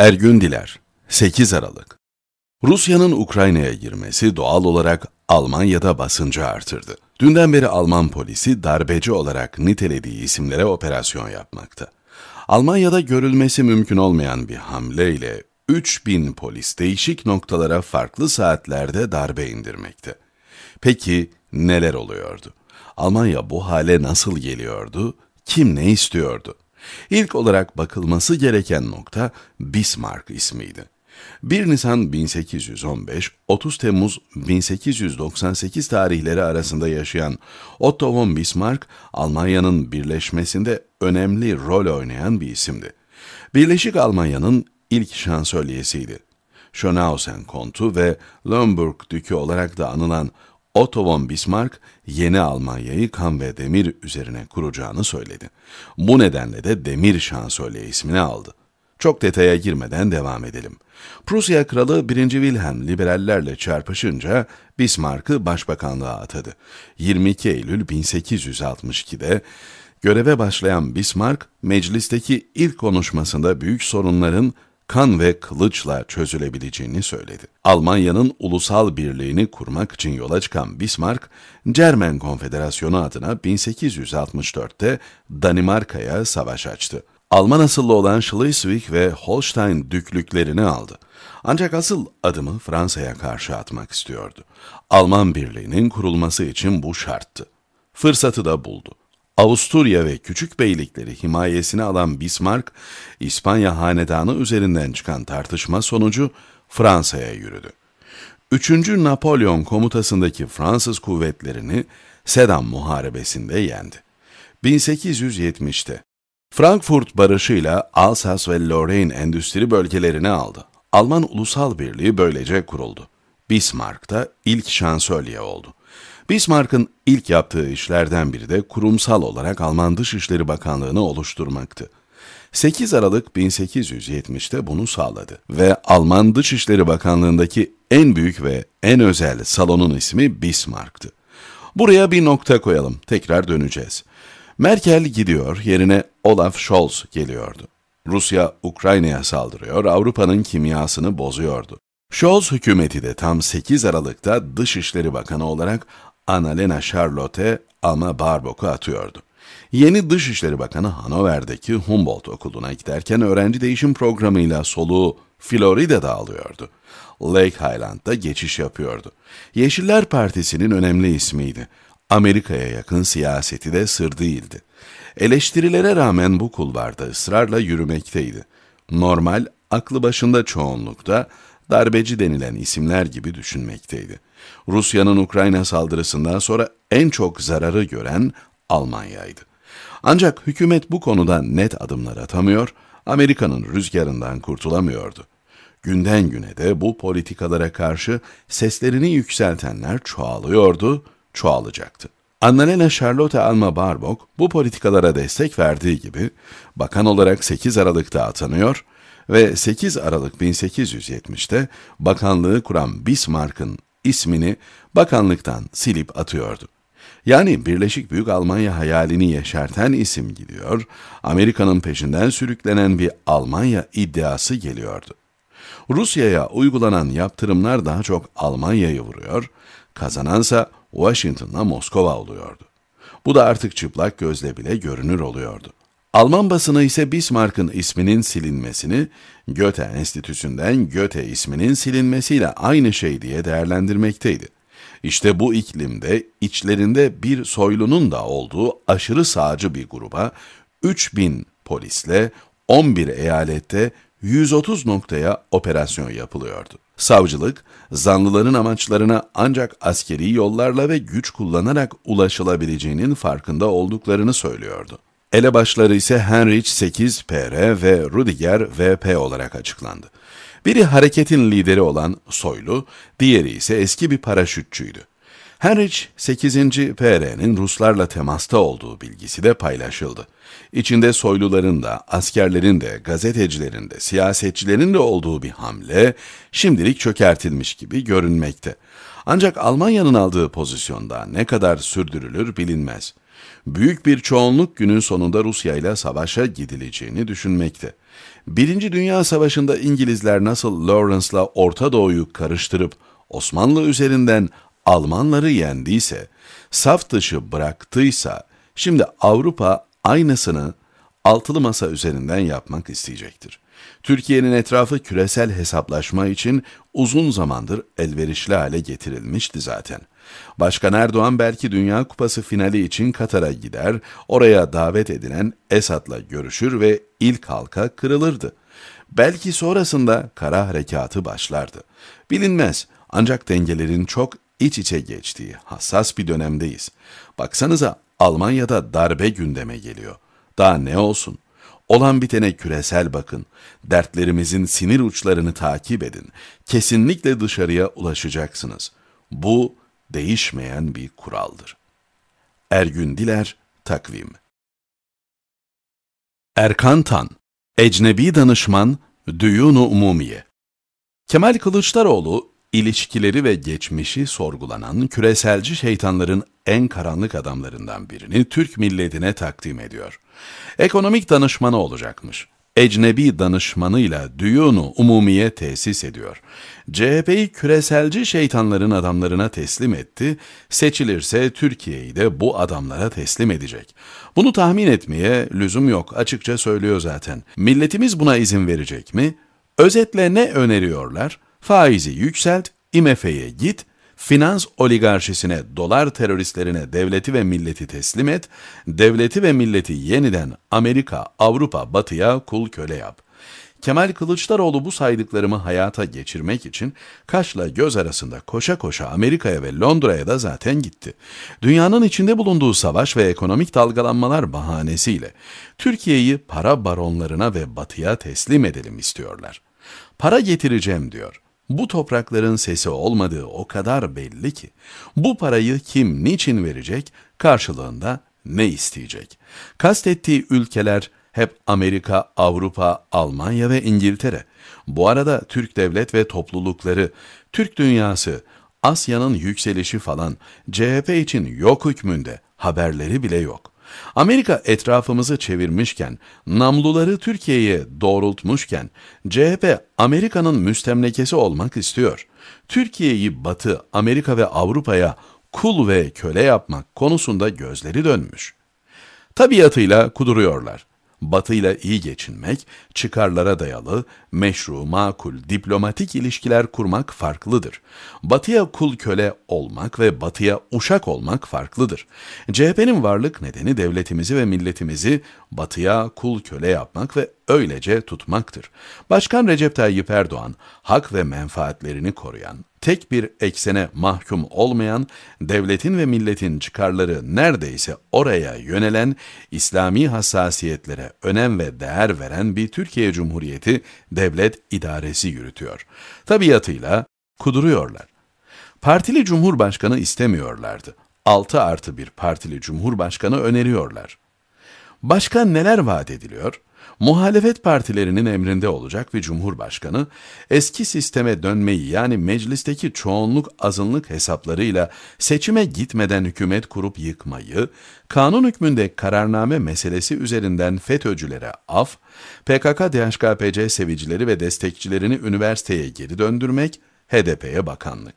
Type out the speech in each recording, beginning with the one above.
Ergün Diler 8 Aralık Rusya'nın Ukrayna'ya girmesi doğal olarak Almanya'da basıncı artırdı. Dünden beri Alman polisi darbeci olarak nitelediği isimlere operasyon yapmakta. Almanya'da görülmesi mümkün olmayan bir hamleyle 3000 polis değişik noktalara farklı saatlerde darbe indirmekte. Peki neler oluyordu? Almanya bu hale nasıl geliyordu? Kim ne istiyordu? İlk olarak bakılması gereken nokta Bismarck ismiydi. 1 Nisan 1815, 30 Temmuz 1898 tarihleri arasında yaşayan Otto von Bismarck, Almanya'nın birleşmesinde önemli rol oynayan bir isimdi. Birleşik Almanya'nın ilk şansölyesiydi. Schönhausen kontu ve Lomburg dükü olarak da anılan Otto von Bismarck yeni Almanya'yı kan ve demir üzerine kuracağını söyledi. Bu nedenle de demir şansölye ismini aldı. Çok detaya girmeden devam edelim. Prusya Kralı 1. Wilhelm liberallerle çarpışınca Bismarck'ı başbakanlığa atadı. 22 Eylül 1862'de göreve başlayan Bismarck, meclisteki ilk konuşmasında büyük sorunların kan ve kılıçla çözülebileceğini söyledi. Almanya'nın ulusal birliğini kurmak için yola çıkan Bismarck, Cermen Konfederasyonu adına 1864'te Danimarka'ya savaş açtı. Alman asıllı olan Schleswig ve Holstein düklüklerini aldı. Ancak asıl adımı Fransa'ya karşı atmak istiyordu. Alman birliğinin kurulması için bu şarttı. Fırsatı da buldu. Avusturya ve küçük beylikleri himayesine alan Bismarck, İspanya hanedanı üzerinden çıkan tartışma sonucu Fransa'ya yürüdü. 3. Napolyon komutasındaki Fransız kuvvetlerini Sedan Muharebesi'nde yendi. 1870'te Frankfurt barışıyla Alsace ve Lorraine endüstri bölgelerini aldı. Alman Ulusal Birliği böylece kuruldu. Bismarck da ilk şansölye oldu. Bismarck'ın ilk yaptığı işlerden biri de kurumsal olarak Alman Dışişleri Bakanlığı'nı oluşturmaktı. 8 Aralık 1870'te bunu sağladı ve Alman Dışişleri Bakanlığı'ndaki en büyük ve en özel salonun ismi Bismarck'tı. Buraya bir nokta koyalım, tekrar döneceğiz. Merkel gidiyor, yerine Olaf Scholz geliyordu. Rusya Ukrayna'ya saldırıyor, Avrupa'nın kimyasını bozuyordu. Scholz hükümeti de tam 8 Aralık'ta Dışişleri Bakanı olarak Annalena Charlotte ama Barbok'u atıyordu. Yeni Dışişleri Bakanı Hanover'deki Humboldt Okulu'na giderken öğrenci değişim programıyla soluğu Florida'da alıyordu. Lake Highland'da geçiş yapıyordu. Yeşiller Partisi'nin önemli ismiydi. Amerika'ya yakın siyaseti de sır değildi. Eleştirilere rağmen bu kulvarda ısrarla yürümekteydi. Normal, aklı başında çoğunlukta darbeci denilen isimler gibi düşünmekteydi. Rusya'nın Ukrayna saldırısından sonra en çok zararı gören Almanya'ydı. Ancak hükümet bu konuda net adımlar atamıyor, Amerika'nın rüzgarından kurtulamıyordu. Günden güne de bu politikalara karşı seslerini yükseltenler çoğalıyordu, çoğalacaktı. Annalena Charlotte Alma Barbok bu politikalara destek verdiği gibi bakan olarak 8 Aralık'ta atanıyor ve 8 Aralık 1870'te bakanlığı kuran Bismarck'ın ismini bakanlıktan silip atıyordu. Yani Birleşik Büyük Almanya hayalini yeşerten isim gidiyor, Amerika'nın peşinden sürüklenen bir Almanya iddiası geliyordu. Rusya'ya uygulanan yaptırımlar daha çok Almanya'yı vuruyor, kazanansa Washington'la Moskova oluyordu. Bu da artık çıplak gözle bile görünür oluyordu. Alman basını ise Bismarck'ın isminin silinmesini, Göte Enstitüsü'nden Göte isminin silinmesiyle aynı şey diye değerlendirmekteydi. İşte bu iklimde içlerinde bir soylunun da olduğu aşırı sağcı bir gruba 3000 polisle 11 eyalette 130 noktaya operasyon yapılıyordu. Savcılık, zanlıların amaçlarına ancak askeri yollarla ve güç kullanarak ulaşılabileceğinin farkında olduklarını söylüyordu. Elebaşları ise Henrich 8 PR ve Rudiger VP olarak açıklandı. Biri hareketin lideri olan Soylu, diğeri ise eski bir paraşütçüydü. Henrich 8. PR'nin Ruslarla temasta olduğu bilgisi de paylaşıldı. İçinde soyluların da, askerlerin de, gazetecilerin de, siyasetçilerin de olduğu bir hamle şimdilik çökertilmiş gibi görünmekte. Ancak Almanya'nın aldığı pozisyonda ne kadar sürdürülür bilinmez büyük bir çoğunluk günün sonunda Rusya ile savaşa gidileceğini düşünmekte. Birinci Dünya Savaşı'nda İngilizler nasıl Lawrence'la Orta Doğu'yu karıştırıp Osmanlı üzerinden Almanları yendiyse, saf dışı bıraktıysa, şimdi Avrupa aynısını altılı masa üzerinden yapmak isteyecektir. Türkiye'nin etrafı küresel hesaplaşma için uzun zamandır elverişli hale getirilmişti zaten. Başkan Erdoğan belki Dünya Kupası finali için Katar'a gider, oraya davet edilen Esad'la görüşür ve ilk halka kırılırdı. Belki sonrasında kara harekatı başlardı. Bilinmez ancak dengelerin çok iç içe geçtiği hassas bir dönemdeyiz. Baksanıza Almanya'da darbe gündeme geliyor. Daha ne olsun? Olan bitene küresel bakın. Dertlerimizin sinir uçlarını takip edin. Kesinlikle dışarıya ulaşacaksınız. Bu değişmeyen bir kuraldır. Ergün Diler Takvim Erkan Tan, Ecnebi Danışman, Düyunu Umumiye Kemal Kılıçdaroğlu, ilişkileri ve geçmişi sorgulanan küreselci şeytanların en karanlık adamlarından birini Türk milletine takdim ediyor. Ekonomik danışmanı olacakmış ecnebi danışmanıyla düyunu umumiye tesis ediyor. CHP'yi küreselci şeytanların adamlarına teslim etti, seçilirse Türkiye'yi de bu adamlara teslim edecek. Bunu tahmin etmeye lüzum yok, açıkça söylüyor zaten. Milletimiz buna izin verecek mi? Özetle ne öneriyorlar? Faizi yükselt, IMF'ye git, Finans oligarşisine, dolar teröristlerine devleti ve milleti teslim et, devleti ve milleti yeniden Amerika, Avrupa, Batı'ya kul köle yap. Kemal Kılıçdaroğlu bu saydıklarımı hayata geçirmek için kaşla göz arasında koşa koşa Amerika'ya ve Londra'ya da zaten gitti. Dünyanın içinde bulunduğu savaş ve ekonomik dalgalanmalar bahanesiyle Türkiye'yi para baronlarına ve batıya teslim edelim istiyorlar. Para getireceğim diyor. Bu toprakların sesi olmadığı o kadar belli ki, bu parayı kim niçin verecek, karşılığında ne isteyecek? Kastettiği ülkeler hep Amerika, Avrupa, Almanya ve İngiltere. Bu arada Türk devlet ve toplulukları, Türk dünyası, Asya'nın yükselişi falan CHP için yok hükmünde, haberleri bile yok. Amerika etrafımızı çevirmişken, namluları Türkiye'ye doğrultmuşken, CHP Amerika'nın müstemlekesi olmak istiyor. Türkiye'yi Batı, Amerika ve Avrupa'ya kul ve köle yapmak konusunda gözleri dönmüş. Tabiatıyla kuduruyorlar batıyla iyi geçinmek, çıkarlara dayalı, meşru, makul, diplomatik ilişkiler kurmak farklıdır. Batıya kul köle olmak ve batıya uşak olmak farklıdır. CHP'nin varlık nedeni devletimizi ve milletimizi batıya kul köle yapmak ve öylece tutmaktır. Başkan Recep Tayyip Erdoğan, hak ve menfaatlerini koruyan, tek bir eksene mahkum olmayan, devletin ve milletin çıkarları neredeyse oraya yönelen, İslami hassasiyetlere önem ve değer veren bir Türkiye Cumhuriyeti devlet idaresi yürütüyor. Tabiatıyla kuduruyorlar. Partili Cumhurbaşkanı istemiyorlardı. 6 artı bir partili cumhurbaşkanı öneriyorlar. Başka neler vaat ediliyor? Muhalefet partilerinin emrinde olacak ve Cumhurbaşkanı eski sisteme dönmeyi yani meclisteki çoğunluk azınlık hesaplarıyla seçime gitmeden hükümet kurup yıkmayı, kanun hükmünde kararname meselesi üzerinden FETÖ'cülere af, PKK-DHKPC sevicileri ve destekçilerini üniversiteye geri döndürmek, HDP'ye bakanlık.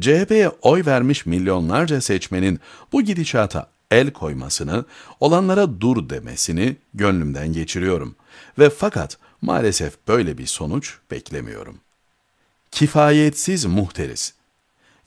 CHP'ye oy vermiş milyonlarca seçmenin bu gidişata el koymasını, olanlara dur demesini gönlümden geçiriyorum ve fakat maalesef böyle bir sonuç beklemiyorum. Kifayetsiz muhteris.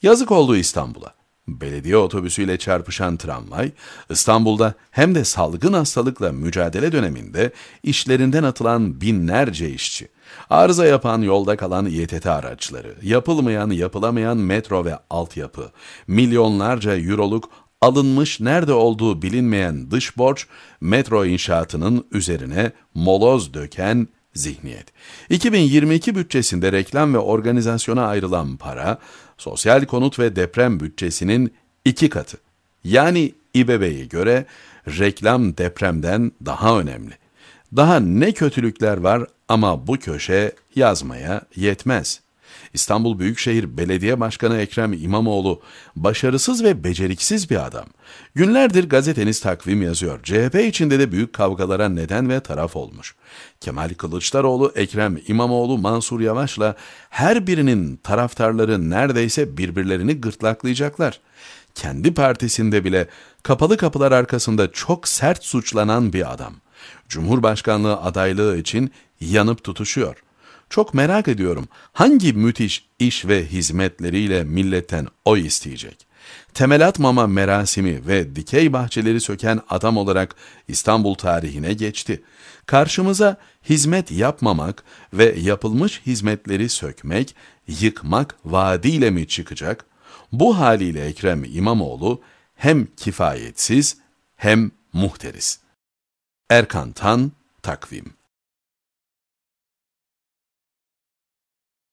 Yazık oldu İstanbul'a. Belediye otobüsüyle çarpışan tramvay, İstanbul'da hem de salgın hastalıkla mücadele döneminde işlerinden atılan binlerce işçi, arıza yapan yolda kalan İETT araçları, yapılmayan yapılamayan metro ve altyapı, milyonlarca euroluk alınmış nerede olduğu bilinmeyen dış borç, metro inşaatının üzerine moloz döken zihniyet. 2022 bütçesinde reklam ve organizasyona ayrılan para, sosyal konut ve deprem bütçesinin iki katı. Yani İBB'ye göre reklam depremden daha önemli. Daha ne kötülükler var ama bu köşe yazmaya yetmez.'' İstanbul Büyükşehir Belediye Başkanı Ekrem İmamoğlu başarısız ve beceriksiz bir adam. Günlerdir gazeteniz takvim yazıyor. CHP içinde de büyük kavgalara neden ve taraf olmuş. Kemal Kılıçdaroğlu, Ekrem İmamoğlu, Mansur Yavaş'la her birinin taraftarları neredeyse birbirlerini gırtlaklayacaklar. Kendi partisinde bile kapalı kapılar arkasında çok sert suçlanan bir adam. Cumhurbaşkanlığı adaylığı için yanıp tutuşuyor. Çok merak ediyorum hangi müthiş iş ve hizmetleriyle milletten oy isteyecek? Temel atmama merasimi ve dikey bahçeleri söken adam olarak İstanbul tarihine geçti. Karşımıza hizmet yapmamak ve yapılmış hizmetleri sökmek, yıkmak vaadiyle mi çıkacak? Bu haliyle Ekrem İmamoğlu hem kifayetsiz hem muhteris. Erkan Tan, Takvim